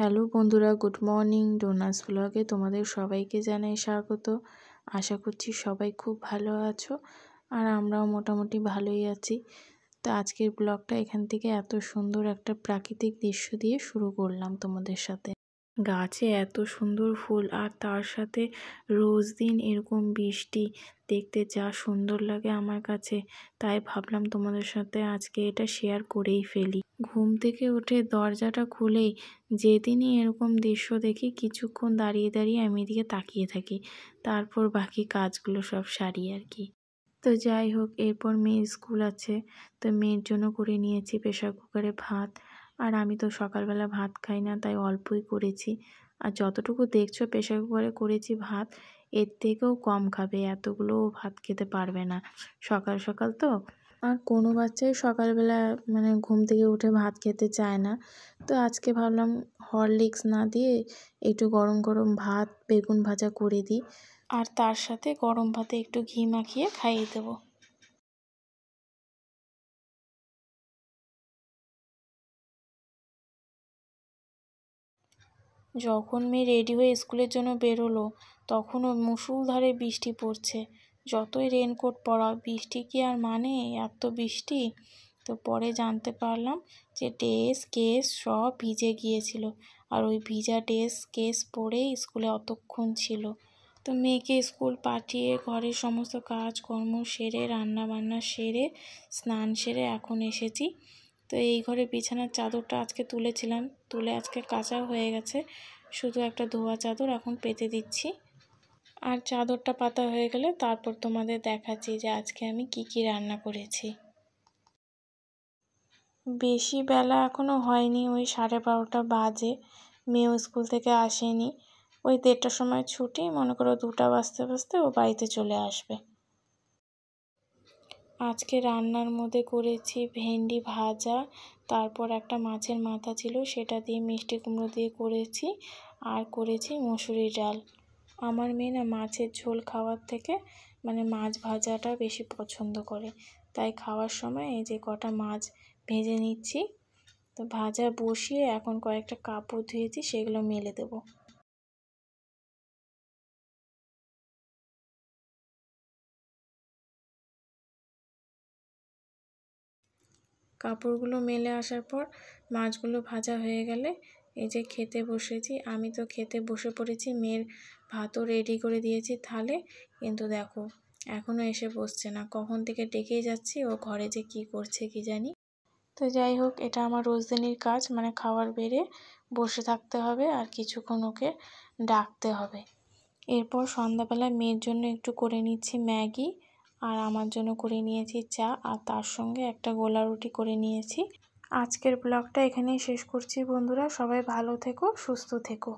hello বন্ধুরা good morning ডোনাস ব্লগে তোমাদের সবাইকে জানাই স্বাগত আশা করছি সবাই খুব ভালো আছো আর আমরাও মোটামুটি ভালোই আছি তো আজকের ব্লগটা এখান থেকে এত সুন্দর একটা প্রাকৃতিক দৃশ্য দিয়ে শুরু করলাম তোমাদের সাথে গাছে এত সুন্দর ফুল আর তার সাথে রোজ দিন এরকম বৃষ্টি দেখতে যা সুন্দর লাগে আমার কাছে তাই ভাবলাম তোমাদের সাথে আজকে এটা শেয়ার করেই ফেলি ঘুম থেকে উঠে দরজাটা খুলেই যেদিনই এরকম দৃশ্য দেখি কিছুক্ষণ দাঁড়িয়ে দাঁড়িয়ে আমি এদিকে তাকিয়ে থাকি তারপর বাকি কাজগুলো সব সারি আর কি তো যাই হোক এরপর মেয়ে স্কুল আছে তো মেয়ের জন্য করে নিয়েছি প্রেশার কুকারে ভাত আর আমি তো সকালবেলা ভাত খাই না তাই অল্পই করেছি আর যতটুকু দেখছো প্রেশার কুকারে করেছি ভাত এর থেকেও কম খাবে এতগুলো ভাত খেতে পারবে না সকাল সকাল তো আর কোনো বাচ্চাই সকালবেলা মানে ঘুম থেকে উঠে ভাত খেতে চায় না তো আজকে ভাবলাম হরলিক্স না দিয়ে একটু গরম গরম ভাত বেগুন ভাজা করে দিই আর তার সাথে গরম ভাতে একটু ঘি মাখিয়ে খাইয়ে দেবো যখন মেয়ে রেডি হয়ে স্কুলের জন্য বেরোলো তখনও মুসুলধারে বৃষ্টি পড়ছে যতই রেনকোট পরা বৃষ্টি কি আর মানে এত বৃষ্টি তো পরে জানতে পারলাম যে ড্রেস কেস সব ভিজে গিয়েছিল আর ওই ভিজা ড্রেস কেস পরেই স্কুলে অতক্ষণ ছিল তো মেয়েকে স্কুল পাঠিয়ে ঘরের সমস্ত কাজকর্ম সেরে রান্না বান্না সেরে স্নান সেরে এখন এসেছি তো এই ঘরে বিছানার চাদরটা আজকে তুলেছিলাম তুলে আজকে কাঁচা হয়ে গেছে শুধু একটা ধোয়া চাদর এখন পেতে দিচ্ছি আর চাদরটা পাতা হয়ে গেলে তারপর তোমাদের দেখাচ্ছি যে আজকে আমি কি কি রান্না করেছি বেশি বেলা এখনও হয়নি ওই সাড়ে বারোটা বাজে মেয়েও স্কুল থেকে আসেনি ওই দেড়টার সময় ছুটি মনে করো দুটা বাজতে বাজতে ও বাড়িতে চলে আসবে আজকে রান্নার মধ্যে করেছি ভেন্ডি ভাজা তারপর একটা মাছের মাথা ছিল সেটা দিয়ে মিষ্টি কুমড়ো দিয়ে করেছি আর করেছি মুসুরি ডাল আমার মেয়ে না মাছের ঝোল খাওয়ার থেকে মানে মাছ ভাজাটা বেশি পছন্দ করে তাই খাওয়ার সময় এই যে কটা মাছ ভেজে নিচ্ছি তো ভাজা বসিয়ে এখন কয়েকটা কাপড় ধুয়েছি সেগুলো মেলে দেবো কাপড়গুলো মেলে আসার পর মাছগুলো ভাজা হয়ে গেলে এই যে খেতে বসেছি আমি তো খেতে বসে পড়েছি মেয়ের ভাতও রেডি করে দিয়েছি থালে কিন্তু দেখো এখনও এসে বসছে না কখন থেকে ডেকেই যাচ্ছি ও ঘরে যে কি করছে কি জানি তো যাই হোক এটা আমার রোজদিনের কাজ মানে খাওয়ার বেড়ে বসে থাকতে হবে আর কিছুক্ষণ ওকে ডাকতে হবে এরপর সন্ধ্যাবেলায় মেয়ের জন্য একটু করে নিচ্ছি ম্যাগি আর আমার জন্য করে নিয়েছি চা আর তার সঙ্গে একটা গোলা রুটি করে নিয়েছি আজকের ব্লগটা এখানেই শেষ করছি বন্ধুরা সবাই ভালো থেকো সুস্থ থেকো